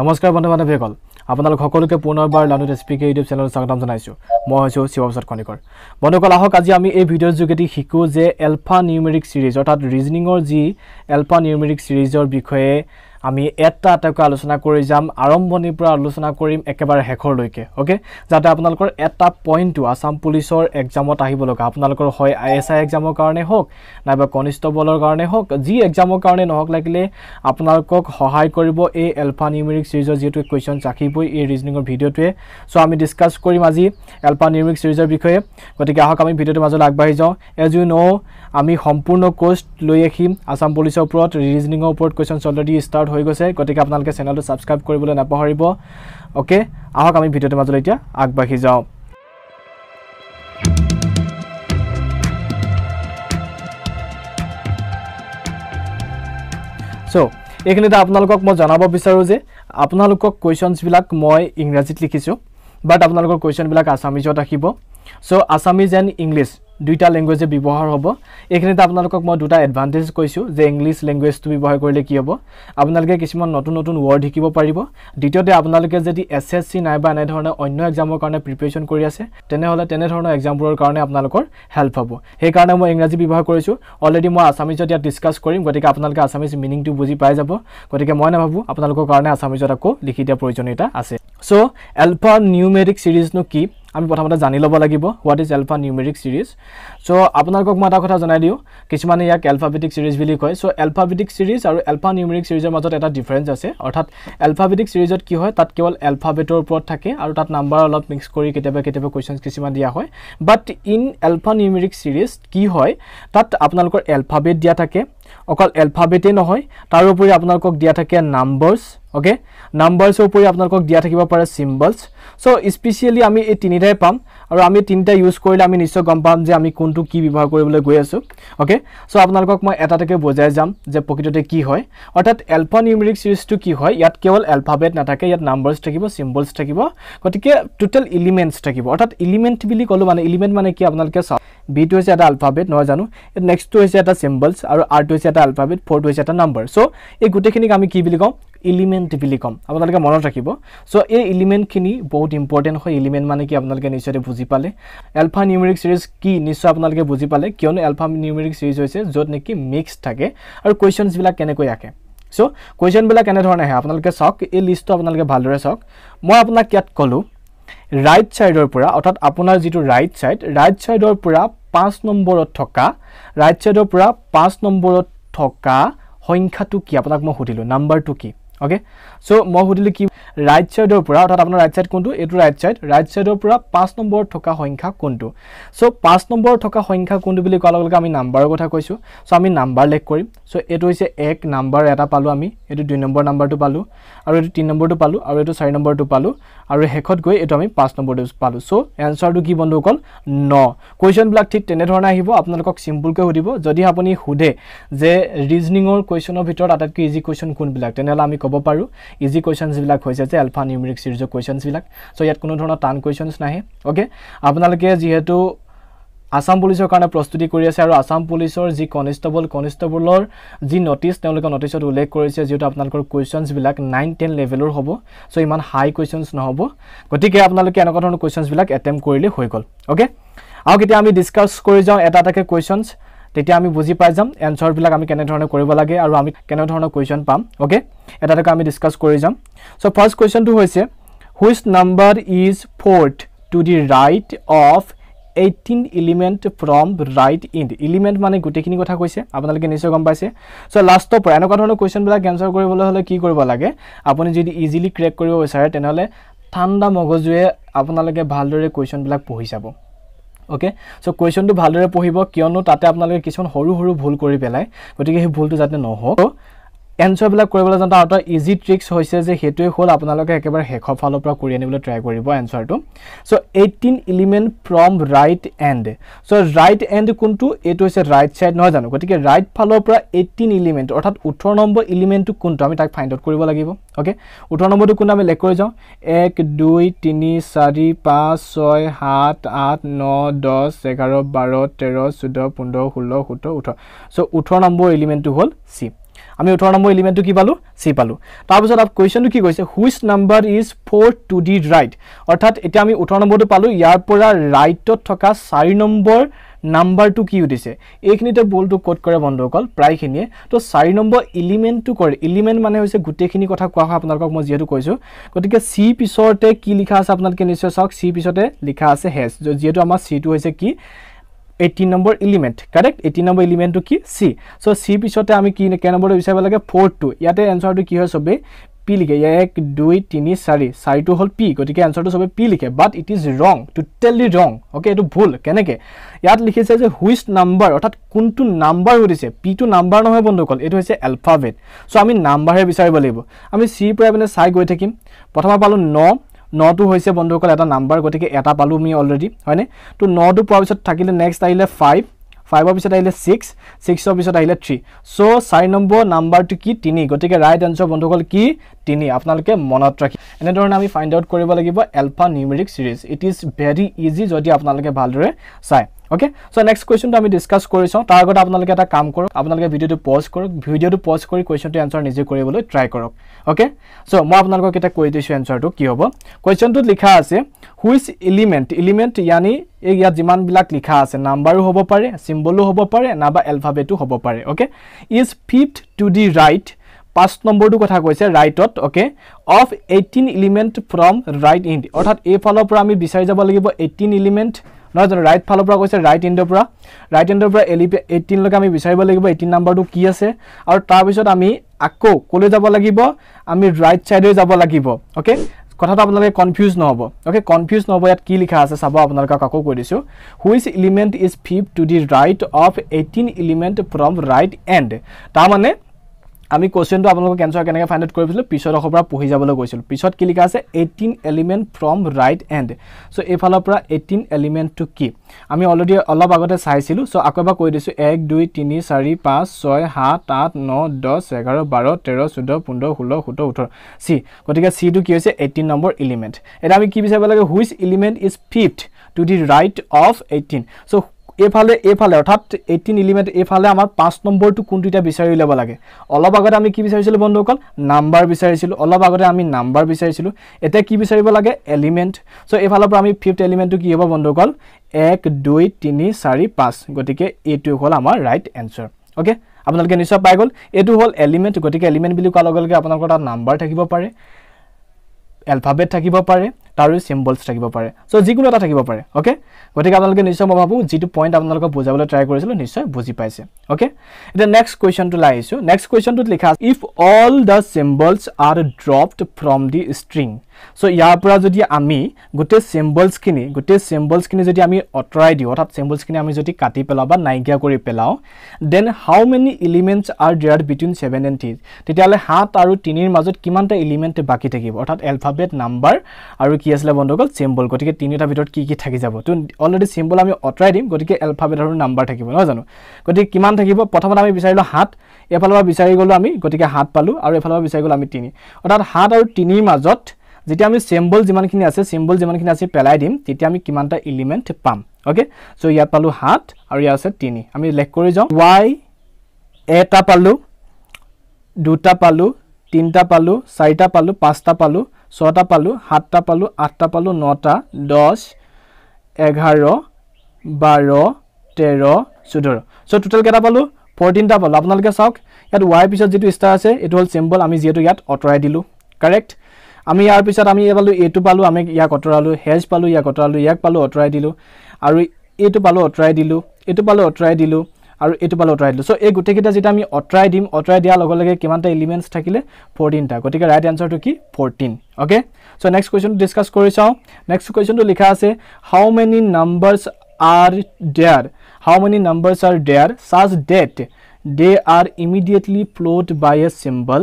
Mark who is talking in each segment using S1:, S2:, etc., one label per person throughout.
S1: নমস্কাৰ বন্ধু বান্ধৱীসকল আপোনালোক সকলোকে পুনৰবাৰ লানুত এছ কে ইউটিউব চেনেলত স্বাগতম জনাইছোঁ মই হৈছোঁ শিৱপ্ৰসাদ কণিকৰ বন্ধুসকল আহক আজি আমি এই ভিডিঅ'ৰ যোগেদি শিকোঁ যে এলফা নিউমেৰিক ছিৰিজ অৰ্থাৎ ৰিজনিঙৰ যি এলফা নিউমেৰিক ছিৰিজৰ বিষয়ে আমি এটা এটাকৈ আলোচনা কৰি যাম আৰম্ভণিৰ পৰা আলোচনা কৰিম একেবাৰে শেষৰলৈকে অ'কে যাতে আপোনালোকৰ এটা পইণ্টটো আছাম পুলিচৰ এক্সামত আহিব লগা আপোনালোকৰ হয় আই এছ আই এক্সামৰ কাৰণে হওক নাইবা কনিষ্টবলৰ কাৰণে হওক যি এক্সামৰ কাৰণে নহওক লাগিলে আপোনালোকক সহায় কৰিব এই এলফা নিউমেৰিক ছিৰিজৰ যিহেতু কুৱেশ্যন ৰাখিবই এই ৰিজনিঙৰ ভিডিঅ'টোৱে চ' আমি ডিছকাছ কৰিম আজি এলফা নিউমেৰিক ছিৰিজৰ বিষয়ে গতিকে আহক আমি ভিডিঅ'টোৰ মাজত আগবাঢ়ি যাওঁ এজ ইউ ন' আমি সম্পূৰ্ণ কোৰ্চ লৈ আহিম আছাম পুলিচৰ ওপৰত ৰিজনিঙৰ ওপৰত কুৱেশ্যনছ অলৰেডি ষ্টাৰ্ট হৈ গৈছে গতিকে আপোনালোকে চেনেলটো ছাবস্ক্ৰাইব কৰিবলৈ নাপাহৰিব অ'কে আহক আমি ভিডিঅ'টোৰ মাজলৈ এতিয়া আগবাঢ়ি যাওঁ চ' এইখিনিতে আপোনালোকক মই জনাব বিচাৰোঁ যে আপোনালোকক কুৱেশ্যনছবিলাক মই ইংৰাজীত লিখিছোঁ বাট আপোনালোকৰ কুৱেশ্যনবিলাক আছামিজত আহিব চ' আছামিজ এণ্ড ইংলিছ দুইটা লেংগুৱেজে ব্যৱহাৰ হ'ব এইখিনিতে আপোনালোকক মই দুটা এডভান্টেজ কৈছোঁ যে ইংলিছ লেংগুৱেজটো ব্যৱহাৰ কৰিলে কি হ'ব আপোনালোকে কিছুমান নতুন নতুন ৱৰ্ড শিকিব পাৰিব দ্বিতীয়তে আপোনালোকে যদি এছ এছ চি নাইবা এনেধৰণে অন্য এক্সামৰ কাৰণে প্ৰিপেৰেশ্যন কৰি আছে তেনেহ'লে তেনেধৰণৰ এক্সামবোৰৰ কাৰণে আপোনালোকৰ হেল্প হ'ব সেইকাৰণে মই ইংৰাজী ব্যৱহাৰ কৰিছোঁ অলৰেডি মই আছামিজত ইয়াত ডিছকাছ কৰিম গতিকে আপোনালোকে আছামিজ মিনিংটো বুজি পাই যাব গতিকে মই নাভাবোঁ আপোনালোকৰ কাৰণে আছামিজত আকৌ লিখি দিয়া প্ৰয়োজনীয়তা আছে চ' এলফা নিউমেৰিক ছিৰিজনো কি আমি প্ৰথমতে জানি ল'ব লাগিব what is alphanumeric series so' আপোনালোকক মই এটা কথা জনাই দিওঁ কিছুমানে ইয়াক এলফাবেটিক ছিৰিজ বুলি কয় চ' এলফাবেটিক ছিৰিজ আৰু এলফা নিউমেৰিক ছিৰিজৰ মাজত এটা ডিফাৰেঞ্চ আছে অৰ্থাৎ এলফাবেটিক ছিৰিজত কি হয় তাত কেৱল এলফাবেটৰ ওপৰত থাকে আৰু তাত নাম্বাৰ অলপ মিক্স কৰি কেতিয়াবা কেতিয়াবা কুৱেশ্যন কিছুমান দিয়া হয় বাট ইন এলফা নিউমেৰিক ছিৰিজ কি হয় তাত আপোনালোকৰ এলফাবেট দিয়া থাকে অকল এলফাবেটেই নহয় তাৰোপৰি আপোনালোকক দিয়া থাকে নাম্বাৰ্ছ অ'কে নাম্বাৰ্ছৰ উপৰি আপোনালোকক দিয়া থাকিব পাৰে চিম্বলছ চ' স্পেচিয়েলি আমি এই তিনিটাই পাম আৰু আমি তিনিটা ইউজ কৰিলে আমি নিশ্চয় গম পাম যে আমি কোনটো কি ব্যৱহাৰ কৰিবলৈ গৈ আছোঁ অ'কে চ' আপোনালোকক মই এটাতেকৈ বজাই যাম যে প্ৰকৃততে কি হয় অৰ্থাৎ এলফা নিউমেৰিক ছিৰিজটো কি হয় ইয়াত কেৱল এলফাবেট নাথাকে ইয়াত নাম্বাৰ্ছ থাকিব চিম্বলছ থাকিব গতিকে টোটেল ইলিমেণ্টছ থাকিব অৰ্থাৎ ইলিমেণ্ট বুলি ক'লোঁ মানে ইলিমেণ্ট মানে কি আপোনালোকে চাওক বিটো হৈছে এটা আলফাবেট নহয় জানো নেক্সটটো হৈছে এটা চিম্বলছ আৰু আৰটো হৈছে এটা আলফাবেট ফ'ৰটো হৈছে এটা নাম্বাৰ চ' এই গোটেইখিনিক আমি কি বুলি ক'ম ইলিমেণ্ট বুলি ক'ম আপোনালোকে মনত ৰাখিব চ' এই ইলিমেণ্টখিনি বহুত ইম্পৰ্টেণ্ট হয় ইলিমেণ্ট মানে কি আপোনালোকে নিশ্চয় বুজি পালে এলফা নিউমেৰিক ছিৰিজ কি নিশ্চয় আপোনালোকে বুজি পালে কিয়নো এলফা নিউমেৰিক ছিৰিজ হৈছে য'ত নেকি মিক্স থাকে আৰু কুৱেশ্যনছবিলাক কেনেকৈ আহে চ' কুৱেশ্যনবিলাক কেনেধৰণে আহে আপোনালোকে চাওক এই লিষ্টটো আপোনালোকে ভালদৰে চাওক মই আপোনাক ইয়াত ক'লোঁ ৰাইট ছাইডৰ পৰা অৰ্থাৎ আপোনাৰ যিটো ৰাইট ছাইড ৰাইট ছাইডৰ পৰা পাঁচ নম্বৰত থকা ৰাইট ছাইডৰ পৰা পাঁচ নম্বৰত থকা সংখ্যাটো কি আপোনাক মই সুধিলোঁ নাম্বাৰটো কি অ'কে চ' মই সুধিলোঁ কি ৰাইট ছাইডৰ পৰা অৰ্থাৎ আপোনাৰ ৰাইট ছাইড কোনটো এইটো ৰাইট ছাইড ৰাইট ছাইডৰ পৰা পাঁচ নম্বৰ থকা সংখ্যা কোনটো চ' পাঁচ নম্বৰ থকা সংখ্যা কোনটো বুলি কোৱাৰ লগে লগে আমি নাম্বাৰৰ কথা কৈছোঁ চ' আমি নাম্বাৰ লেক কৰিম চ' এইটো হৈছে এক নাম্বাৰ এটা পালোঁ আমি এইটো দুই নম্বৰ নাম্বাৰটো পালোঁ আৰু এইটো তিনি নম্বৰটো পালোঁ আৰু এইটো চাৰি নম্বৰটো পালোঁ আৰু শেষত গৈ এইটো আমি পাঁচ নম্বৰটো পালোঁ চ' এনচাৰটো কি বন্ধুসকল ন কুৱেশ্যনবিলাক ঠিক তেনেধৰণে আহিব আপোনালোকক চিম্পুলকৈ সুধিব যদি আপুনি সোধে যে ৰিজনিঙৰ কুৱেশ্যনৰ ভিতৰত আটাইতকৈ ইজি কুৱেশ্যন কোনবিলাক তেনেহ'লে আমি ক'ব ক'ব পাৰোঁ ইজি কুৱেশ্যনছবিলাক হৈছে যে এলফা নিউমেৰিক ছিৰিজৰ কুৱেশ্যনছবিলাক চ' ইয়াত কোনো ধৰণৰ টান কুৱেশ্যনছ নাহে অ'কে আপোনালোকে যিহেতু আসাম পুলিচৰ কাৰণে প্ৰস্তুতি কৰি আছে আৰু আসাম পুলিচৰ যি কনষ্টেবল কনিষ্টেবলৰ যি নটিছ তেওঁলোকে নটিছত উল্লেখ কৰিছে যিহেতু আপোনালোকৰ কুৱেশ্যনছবিলাক নাইন টেন লেভেলৰ হ'ব চ' ইমান হাই কুৱেশ্যনছ নহ'ব গতিকে আপোনালোকে এনেকুৱা ধৰণৰ কুৱেশ্যনছবিলাক এটেম্প কৰিলেই হৈ গ'ল অ'কে আৰু কেতিয়া আমি ডিছকাছ কৰি যাওঁ এটা এটাকৈ কুৱেশ্যনছ তেতিয়া আমি বুজি পাই যাম এনচাৰবিলাক আমি কেনেধৰণে কৰিব লাগে আৰু আমি কেনেধৰণৰ কুৱেশ্যন পাম অ'কে এটা এটাকৈ আমি ডিছকাছ কৰি যাম চ' ফাৰ্ষ্ট কুৱেশ্যনটো হৈছে which number is fourth to the right of eighteen element from right end element মানে গোটেইখিনি কথা কৈছে আপোনালোকে নিশ্চয় গম পাইছে চ' লাষ্টৰ পৰা এনেকুৱা ধৰণৰ কুৱেশ্যনবিলাক এনচাৰ কৰিবলৈ হ'লে কি কৰিব লাগে আপুনি যদি ইজিলি ক্ৰেক কৰিব বিচাৰে তেনেহ'লে ঠাণ্ডা মগজুৱে আপোনালোকে ভালদৰে কুৱেশ্যনবিলাক পঢ়ি যাব অ'কে চ' কুৱেশ্যনটো ভালদৰে পঢ়িব কিয়নো তাতে আপোনালোকে কিছুমান সৰু সৰু ভুল কৰি পেলায় গতিকে সেই ভুলটো যাতে নহওক এনচাৰবিলাক কৰিবলৈ যাওঁতে আৰু এটা ইজি ট্ৰিক্স হৈছে যে সেইটোৱে হ'ল আপোনালোকে একেবাৰে শেষৰ ফালৰ পৰা কৰি আনিবলৈ ট্ৰাই কৰিব এনচাৰটো so' eighteen element from right end so' right end কোনটো এইটো হৈছে ৰাইট ছাইড নহয় জানো গতিকে ৰাইট ফালৰ পৰা এইটিন ইলিমেণ্ট অৰ্থাৎ ওঠৰ নম্বৰ ইলিমেণ্টটো কোনটো আমি তাক ফাইণ্ড আউট কৰিব লাগিব অ'কে ওঠৰ নম্বৰটো কোনটো আমি লেক কৰি যাওঁ এক দুই তিনি চাৰি পাঁচ ছয় সাত আঠ ন দহ এঘাৰ বাৰ তেৰ চৈধ্য পোন্ধৰ ষোল্ল সোতৰ ওঠৰ চ' ওঠৰ নম্বৰ ইলিমেণ্টটো হ'ল চি আমি ওঠৰ নম্বৰ এলিমেণ্টটো কি পালোঁ চি পালোঁ তাৰপিছত কুৱেশ্যনটো কি কৈছে which number is four to the right অৰ্থাৎ এতিয়া আমি ওঠৰ নম্বৰটো পালোঁ ইয়াৰ পৰা ৰাইটত থকা চাৰি নম্বৰ নাম্বাৰটো কি উঠিছে এইখিনিতে বলটো ক'ত কৰে বন্ধুসকল প্ৰায়খিনিয়ে তো চাৰি নম্বৰ ইলিমেণ্টটো কৰে ইলিমেণ্ট মানে হৈছে গোটেইখিনি কথা কোৱা হয় আপোনালোকক মই যিহেতু কৈছোঁ গতিকে চি পিছতে কি লিখা আছে আপোনালোকে নিশ্চয় চাওক চি পিছতে লিখা আছে হেজ যিহেতু আমাৰ চিটো হৈছে কি eighteen number element correct eighteen number ইলিমেণ্টটো কি চি চ' চি পিছতে আমি কি কেই নম্বৰটো বিচাৰিব লাগে ফ'ৰ্থটো ইয়াতে এনচাৰটো কি হয় চবেই পি লিখে ইয়াৰ এক দুই তিনি চাৰি চাৰিটো হ'ল পি গতিকে এনচাৰটো চবেই পি লিখে but it is wrong totally wrong okay এইটো ভুল কেনেকৈ ইয়াত লিখিছে যে হুইচ নাম্বাৰ অৰ্থাৎ কোনটো নাম্বাৰ সুধিছে পিটো নাম্বাৰ নহয় বন্ধুকল এইটো হৈছে এলফাবেট চ' আমি নাম্বাৰহে বিচাৰিব লাগিব আমি চিৰ পৰা মানে চাই গৈ থাকিম প্ৰথমে পালোঁ ন নটো হৈছে বন্ধুসকল এটা নাম্বাৰ গতিকে এটা পালোঁ আমি অলৰেডি হয়নে তো নটো পোৱাৰ পিছত থাকিলে নেক্সট আহিলে ফাইভ ফাইভৰ পিছত আহিলে ছিক্স ছিক্সৰ পিছত আহিলে থ্ৰী চ' চাৰি নম্বৰ নাম্বাৰটো কি তিনি গতিকে ৰাইট এঞ্চাৰ বন্ধুসকল কি তিনি আপোনালোকে মনত ৰাখি এনেধৰণে আমি ফাইণ্ড আউট কৰিব লাগিব alphanumeric series it is very easy যদি আপোনালোকে ভালদৰে চায় অ'কে চ' নেক্সট কুৱেশ্যনটো আমি ডিছকাছ কৰিছোঁ তাৰ আগত আপোনালোকে এটা কাম কৰক আপোনালোকে ভিডিঅ'টো পজ কৰক ভিডিঅ'টো পজ কৰি কুৱেশ্যনটো এনচাৰ নিজে কৰিবলৈ ট্ৰাই কৰক অ'কে চ' মই আপোনালোকক এতিয়া কৈ দিছোঁ এনচাৰটো কি হ'ব কুৱেশ্যনটোত লিখা আছে হুইচ ইলিমেণ্ট ইলিমেণ্ট য়ানি এই ইয়াত যিমানবিলাক লিখা আছে নাম্বাৰো হ'ব পাৰে চিম্বলো হ'ব পাৰে নাইবা এলফাবেটো হ'ব পাৰে okay is fifth to the right পাঁচ নম্বৰটো কথা কৈছে ৰাইটত okay of eighteen element from right end অৰ্থাৎ এইফালৰ পৰা আমি বিচাৰি যাব লাগিব এইটিন ইলিমেণ্ট নহয় জানো ৰাইট ফালৰ পৰা কৈছে ৰাইট এণ্ডৰ পৰা ৰাইট এণ্ডৰ পৰা এলি পি এইটিনলৈকে আমি বিচাৰিব লাগিব এইটিন নাম্বাৰটো কি আছে আৰু তাৰপিছত আমি আকৌ ক'লৈ যাব লাগিব আমি ৰাইট ছাইডলৈ যাব লাগিব অ'কে কথাটো আপোনালোকে কনফিউজ নহ'ব অ'কে কনফিউজ নহ'ব ইয়াত কি লিখা আছে চাব আপোনালোকক আকৌ কৈ দিছোঁ which element is fifth to the right of eighteen element from right end তাৰমানে আমি কুৱেশ্যনটো আপোনালোকক কেঞ্চাৰ কেনেকৈ ফাইণ্ড আউট কৰিছিলোঁ পিছত অসৰপৰা পঢ়ি যাবলৈ গৈছিলোঁ পিছত কি লিখা আছে eighteen element from right end so' এইফালৰ পৰা এইটিন এলিমেণ্টটো কি আমি অলৰেডি অলপ আগতে চাইছিলোঁ চ' আকৌ এবাৰ কৈ দিছোঁ এক দুই তিনি চাৰি পাঁচ ছয় সাত আঠ ন দহ এঘাৰ বাৰ তেৰ চৈধ্য পোন্ধৰ ষোল্ল সোতৰ ওঠৰ চি গতিকে চিটো কি হৈছে এইটিন নম্বৰ ইলিমেণ্ট এতিয়া আমি কি বিচাৰিব লাগে which element is fifth to the right of eighteen so' এইফালে এইফালে অৰ্থাৎ এইটিন ইলিমেন্ট এইফালে আমাৰ পাঁচ নম্বৰটা কোনটা বিচাৰি উলিয়াব লাগে অলপ আগতে আমি কি বিচাৰিছিল বন্ধুক নাম্বাৰ বিচাৰিছিল অলপ আগতে আমি নাম্বাৰ বিচাৰিছিল এটা কি বিচাৰিব লাগে এলিমেন্ট সো পৰা আমি ফিফথ এলিমেন্ট কি হব বন্ধুক এক দুই তিন চাৰি পাঁচ গতি এইটি হল আমাৰ ৰাইট এনসার ওকে আপোনালোকে নিশ্চয় পাই গ'ল এই হল এলিমেন্ট গতি এলিমেন্ট বুলি কোয়ার লগে লগে আপনার নাম্বার থাকবে এলফাবেট পাৰে তাৰো চিম্বলছ থাকিব পাৰে চ' যিকোনো এটা থাকিব পাৰে অ'কে গতিকে আপোনালোকে নিশ্চয় মই ভাবোঁ যিটো পইণ্ট আপোনালোকক বুজাবলৈ ট্ৰাই কৰিছিলোঁ নিশ্চয় বুজি পাইছে অ'কে এতিয়া নেক্সট কুৱেশ্যনটো লৈ আহিছোঁ নেক্সট কুৱেশ্যনটোত লিখা আছে if all the symbols are dropped from the string so' ইয়াৰ পৰা যদি আমি গোটেই চিম্বলছখিনি গোটেই চিম্বলছখিনি যদি আমি আঁতৰাই দিওঁ অৰ্থাৎ চিম্বলছখিনি আমি যদি কাটি পেলাওঁ বা নাইকিয়া কৰি পেলাওঁ then how many elements are there between seven and three তেতিয়াহ'লে সাত আৰু তিনিৰ মাজত কিমানটা ইলিমেণ্ট বাকী থাকিব অৰ্থাৎ এলফাবেট নাম্বাৰ আৰু কি আছিলে বন্ধুসকল চিম্বল গতিকে তিনিটাৰ ভিতৰত কি কি থাকি যাব তো অলৰেডি চিম্বল আমি অঁতৰাই দিম গতিকে এলফাবেট আৰু নাম্বাৰ থাকিব নহয় জানো গতিকে কিমান থাকিব প্ৰথমতে আমি বিচাৰিলোঁ সাত এফালৰ পৰা বিচাৰি গ'লোঁ আমি গতিকে সাত পালোঁ আৰু এফালৰ পৰা বিচাৰি গ'লোঁ আমি তিনি অৰ্থাৎ সাত আৰু তিনিৰ মাজত যেতিয়া আমি চিম্বল যিমানখিনি আছে চিম্বল যিমানখিনি আছে পেলাই দিম তেতিয়া আমি কিমানটা ইলিমেণ্ট পাম অ'কে চ' ইয়াত পালোঁ সাত আৰু ইয়াত আছে তিনি আমি লেখ কৰি যাওঁ ৱাই এটা পালোঁ দুটা পালোঁ তিনিটা পালোঁ চাৰিটা পালোঁ পাঁচটা পালোঁ ছটা পালোঁ সাতটা পালোঁ আঠটা পালোঁ নটা দহ এঘাৰ বাৰ তেৰ চৈধ্য চ' টোটেল কেইটা পালোঁ ফৰ্টিনটা পালোঁ আপোনালোকে চাওক ইয়াত ৱাইৰ পিছত যিটো ষ্টাৰ আছে এইটো হ'ল চিম্বল আমি যিহেতু ইয়াত আঁতৰাই দিলোঁ কাৰেক্ট আমি ইয়াৰ পিছত আমি পালোঁ এইটো পালোঁ আমি ইয়াক আঁতৰালোঁ হেজ পালোঁ ইয়াক আঁতৰালোঁ ইয়াক পালোঁ আঁতৰাই দিলোঁ আৰু এইটো পালোঁ আঁতৰাই দিলোঁ এইটো পালোঁ আঁতৰাই দিলোঁ আৰু এইটো পালে অঁতৰাই দিলোঁ চ' এই গোটেইকেইটা যেতিয়া আমি অঁতৰাই দিম অঁতৰাই দিয়াৰ লগে লগে কিমানটা এলিমেণ্টছ থাকিলে ফৰ্টিনটা গতিকে ৰাইট এনচাৰটো কি ফৰ্টিন অ'কে চ' নেক্সট কুৱেশ্যনটো ডিছকাছ কৰি চাওঁ নেক্সট কুৱেশ্যনটো লিখা আছে how many numbers are there how many numbers are there চাৰ্জ that they are immediately followed by a symbol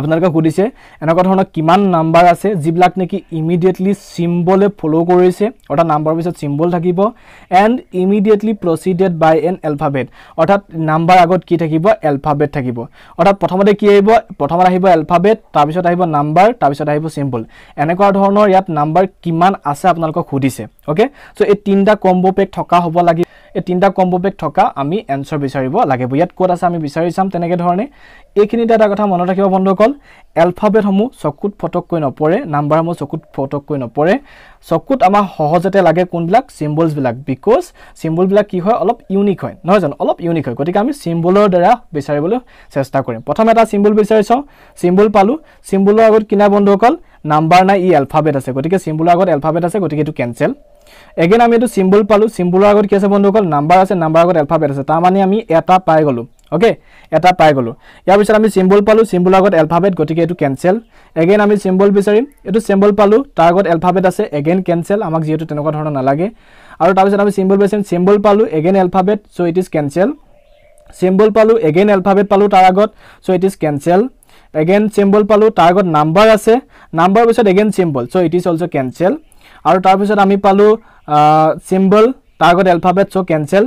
S1: আপোনালোকে সুধিছে এনেকুৱা ধৰণৰ কিমান নাম্বাৰ আছে যিবিলাক নেকি ইমিডিয়েটলি চিম্বলে ফ'ল' কৰিছে অৰ্থাৎ নাম্বাৰৰ পিছত চিম্বল থাকিব and immediately preceded by an alphabet অৰ্থাৎ নাম্বাৰ আগত কি থাকিব এলফাবেট থাকিব অৰ্থাৎ প্ৰথমতে কি আহিব প্ৰথমত আহিব এলফাবেট তাৰপিছত আহিব নাম্বাৰ তাৰপিছত আহিব চিম্বল এনেকুৱা ধৰণৰ ইয়াত নাম্বাৰ কিমান আছে আপোনালোকক সুধিছে অ'কে চ' এই তিনিটা পেক থকা হ'ব লাগিব এই তিনিটা কম্বো পেক থকা আমি এনচাৰ বিচাৰিব লাগিব ইয়াত ক'ত আছে আমি বিচাৰি চাম তেনেকৈ ধৰণে এইখিনিতে এটা কথা মনত ৰাখিব বন্ধুসকল এলফাবেটসমূহ চকুত ফটককৈ নপৰে নাম্বাৰসমূহ চকুত ফটককৈ নপৰে চকুত আমাৰ সহজতে লাগে কোনবিলাক চিম্বলছবিলাক বিকজ চিম্বলবিলাক কি হয় অলপ ইউনিক হয় নহয় জানো অলপ ইউনিক হয় গতিকে আমি চিম্বলৰ দ্বাৰা বিচাৰিবলৈ চেষ্টা কৰিম প্ৰথম এটা চিম্বল বিচাৰি চাওঁ চিম্বল পালোঁ চিম্বলৰ আগত কিনা বন্ধুসকল নাম্বাৰ নাই ই এলফাবেট আছে গতিকে চিম্বলৰ আগত এলফাবেট আছে গতিকে এইটো কেঞ্চেল এগেইন আমি এইটো চিম্বল পালোঁ চিম্বলৰ আগত কি আছে বন্ধুসকল নাম্বাৰ আছে নাম্বাৰ আগত এলফাবেট আছে তাৰমানে আমি এটা পাই গ'লো অ'কে এটা পাই গ'লোঁ ইয়াৰ পিছত আমি চিম্বল পালোঁ চিম্বলৰ আগত এলফাবেট গতিকে এইটো কেঞ্চেল এগেইন আমি চিম্বল বিচাৰিম এইটো চিম্বল পালোঁ তাৰ আগত এলফাবেট আছে এগেইন কেঞ্চেল আমাক যিহেতু তেনেকুৱা ধৰণৰ নালাগে আৰু তাৰপিছত আমি চিম্বল বিচাৰিম চিম্বল পালোঁ again alphabet so' it is cancel symbol পালোঁ এগেইন এলফাবেট পালোঁ তাৰ আগত so' it is cancel again symbol পালোঁ তাৰ আগত নাম্বাৰ আছে নাম্বাৰ পিছত again symbol so' it is also' cancel আৰু তাৰপিছত আমি পালোঁ চিম্বল তাৰ আগত এলফাবেট চ' কেঞ্চেল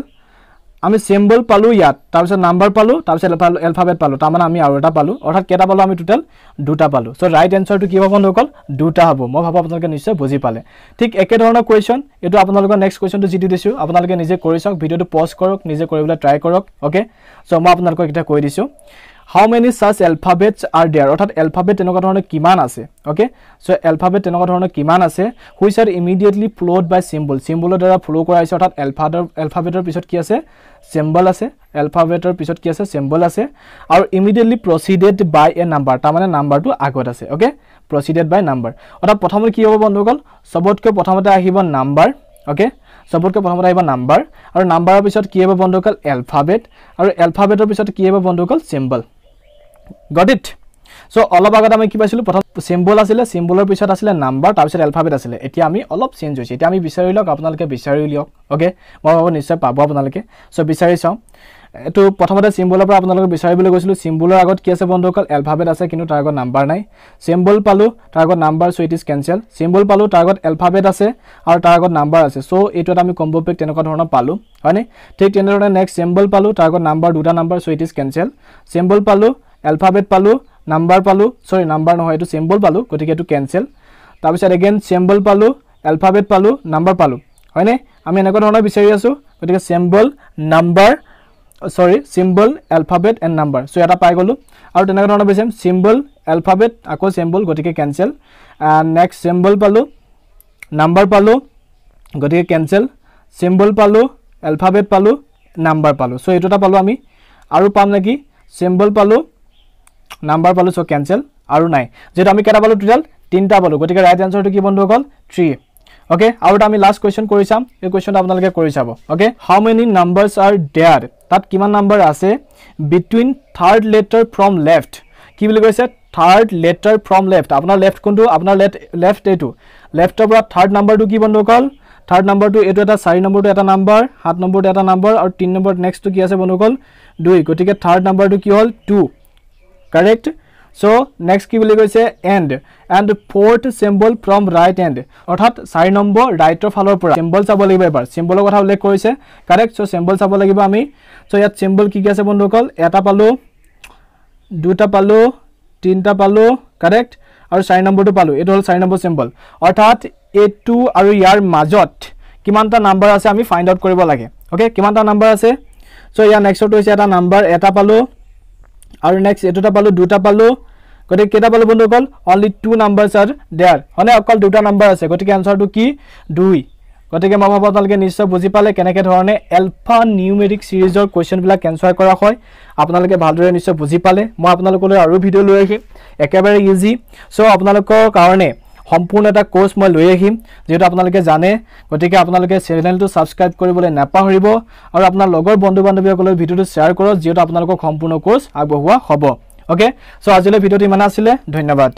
S1: আমি চিম্বল পালোঁ ইয়াত তাৰপিছত নাম্বাৰ পালোঁ তাৰপিছত এলফাবেট পালোঁ তাৰমানে আমি আৰু এটা পালোঁ অৰ্থাৎ কেইটা পালোঁ আমি টোটেল দুটা পালোঁ চ' ৰাইট এনচাৰটো কি হ'ব বন্ধুসকল দুটা হ'ব মই ভাবোঁ আপোনালোকে নিশ্চয় বুজি পালে ঠিক একেধৰণৰ কুৱেশ্যন এইটো আপোনালোকৰ নেক্সট কুৱেশ্যনটো যিটো দিছোঁ আপোনালোকে নিজে কৰি চাওক ভিডিঅ'টো পজ কৰক নিজে কৰিবলৈ ট্ৰাই কৰক অ'কে চ' মই আপোনালোকক এতিয়া কৈ দিছোঁ হাউ মেনি ছাৰ্চ এলফাবেটছ আৰ ডেয়াৰ অৰ্থাৎ এলফাবেট তেনেকুৱা ধৰণে কিমান আছে অ'কে চ' এলফাবেট তেনেকুৱা ধৰণে কিমান আছে which are immediately followed by symbol চিম্বলৰ দ্বাৰা ফ্ল' কৰা হৈছে অৰ্থাৎ এলফাডৰ এলফাবেটৰ পিছত কি আছে চেম্বল আছে এলফাবেটৰ পিছত কি আছে চেম্বল আছে আৰু ইমিডিয়েটলি প্ৰচিডেড বাই এ নাম্বাৰ তাৰমানে নাম্বাৰটো আগত আছে অ'কে প্ৰচিডেড বাই নাম্বাৰ অৰ্থাৎ প্ৰথমতে কি হ'ব বন্ধুসকল চবতকৈ প্ৰথমতে আহিব নাম্বাৰ অ'কে চবতকৈ প্ৰথমতে আহিব নাম্বাৰ আৰু নাম্বাৰৰ পিছত কি হ'ব বন্ধুসকল এলফাবেট আৰু এলফাবেটৰ পিছত কি হ'ব বন্ধুসকল চিম্বল গট ইট চ' অলপ আগত আমি কি পাইছিলোঁ প্ৰথম চিম্বল আছিলে চিম্বলৰ পিছত আছিলে নাম্বাৰ তাৰপিছত এলফাবেট আছিলে এতিয়া আমি অলপ চেঞ্জ হৈছে এতিয়া আমি বিচাৰি লওক আপোনালোকে বিচাৰি উলিয়াওক অ'কে মই ভাবোঁ নিশ্চয় পাব আপোনালোকে চ' বিচাৰি চাওঁ এইটো প্ৰথমতে চিম্বলৰ পৰা আপোনালোকে বিচাৰিবলৈ গৈছিলোঁ চিম্বলৰ আগত কি আছে বন্ধুসকল এলফাবেট আছে কিন্তু তাৰ আগত নাম্বাৰ নাই চিম্বল পালোঁ তাৰ আগত number so' it is cancel symbol পালোঁ তাৰ আগত এলফাবেট আছে আৰু তাৰ আগত নাম্বাৰ আছে চ' এইটো এটা আমি কম্ব' পেক তেনেকুৱা ধৰণৰ পালোঁ হয়নে ঠিক তেনেধৰণে নেক্সট চিম্বল পালোঁ তাৰ আগত নাম্বাৰ দুটা number so' is cancel symbol পালোঁ এলফাবেট পালোঁ নাম্বাৰ পালোঁ চৰি নাম্বাৰ নহয় এইটো চেম্বল পালোঁ গতিকে এইটো কেঞ্চেল তাৰপিছত এগেইন চেম্বল পালোঁ এলফাবেট পালোঁ নাম্বাৰ পালোঁ হয়নে আমি এনেকুৱা ধৰণৰ বিচাৰি আছোঁ গতিকে symbol number sorry symbol alphabet and number so' এটা পাই গ'লোঁ আৰু তেনেকুৱা ধৰণৰ বিচাৰিম চিম্বল এলফাবেট আকৌ চেম্বল গতিকে কেঞ্চেল নেক্সট চেম্বল পালোঁ নাম্বাৰ পালোঁ গতিকে কেঞ্চেল চিম্বল পালোঁ এলফাবেট পালোঁ নাম্বাৰ পালোঁ চ' এইটো এটা পালোঁ আমি আৰু পাম নেকি চিম্বল পালোঁ নাম্বাৰ পালোঁ চ' কেঞ্চেল আৰু নাই যিহেতু আমি কেইটা পালোঁ টোটেল তিনিটা পালোঁ গতিকে ৰাইট এঞ্চাৰটো কি বন্ধুসকল থ্ৰী অ'কে আৰু এটা আমি লাষ্ট কুৱেশ্যন কৰি চাম এই কুৱেশ্যনটো আপোনালোকে কৰি চাব okay how many numbers are there তাত কিমান নাম্বাৰ আছে between third letter from left কি বুলি কৈছে থাৰ্ড লেটাৰ ফ্ৰম লেফ্ট আপোনাৰ লেফ্ট কোনটো আপোনাৰ লেট লেফ্ট এইটো লেফ্টৰ পৰা থাৰ্ড নাম্বাৰটো কি বন্ধুসকল থাৰ্ড নাম্বাৰটো এইটো এটা চাৰি নম্বৰটো এটা নাম্বাৰ সাত নম্বৰটো এটা নাম্বাৰ আৰু তিনি নম্বৰ নেক্সটটো কি আছে বন্ধুসকল দুই গতিকে থাৰ্ড নাম্বাৰটো কি হ'ল টু কাৰেক্ট সো নেক্সট কি বুলি কৈছে and and fourth symbol from right end অৰ্থাৎ চাৰি নম্বৰ ৰাইটৰ ফালৰ পৰা চিম্বল চাব লাগিব এবাৰ চিম্বলৰ কথা উল্লেখ কৰিছে কারেক্ট সো চিম্বল চাব লাগিব আমি সো ইয়াত চিম্বল কি কি আছে বন্ধুসকল এটা পালো দুটা পালো তিনটা পালো কারেক্ট আৰু চাৰি নম্বৰটো পালোঁ এইটো হ'ল চাৰি নম্বৰ চিম্বল অৰ্থাৎ এইটো আৰু ইয়াৰ মাজত কিমানটা নাম্বাৰ আছে আমি ফাইণ্ড আউট কৰিব লাগে অ'কে কিমানটা নাম্বাৰ আছে চ' ইয়াৰ নেক্সটটো হৈছে এটা নাম্বাৰ এটা পালোঁ আৰু নেক্সট এইটো এটা পালোঁ দুটা পালোঁ গতিকে কেইটা পালোঁ বন্ধুসকল only two numbers are there হয়নে অকল দুটা নাম্বাৰ আছে গতিকে এনচাৰটো কি দুই গতিকে মই ভাবোঁ আপোনালোকে নিশ্চয় বুজি পালে কেনেকৈ ধৰণে এলফা নিউমেৰিক ছিৰিজৰ কুৱেশ্যনবিলাক এনচাৰ কৰা হয় আপোনালোকে ভালদৰে নিশ্চয় বুজি পালে মই আপোনালোকলৈ আৰু ভিডিঅ' লৈ আহিম একেবাৰে ইজি চ' আপোনালোকৰ কাৰণে সম্পূৰ্ণ এটা কোৰ্স মই লৈ আহিম যিহেতু আপোনালোকে জানে গতিকে আপোনালোকে চেনেলটো ছাবস্ক্ৰাইব কৰিবলৈ নাপাহৰিব আৰু আপোনাৰ লগৰ বন্ধু-বান্ধৱীসকলক ভিডিঅ'টো শ্বেয়াৰ কৰক যিহেতু আপোনালোকক সম্পূৰ্ণ কোৰ্চ আগবঢ়োৱা হ'ব অ'কে চ' আজিলৈ ভিডিঅ'টো ইমান আছিলে ধন্যবাদ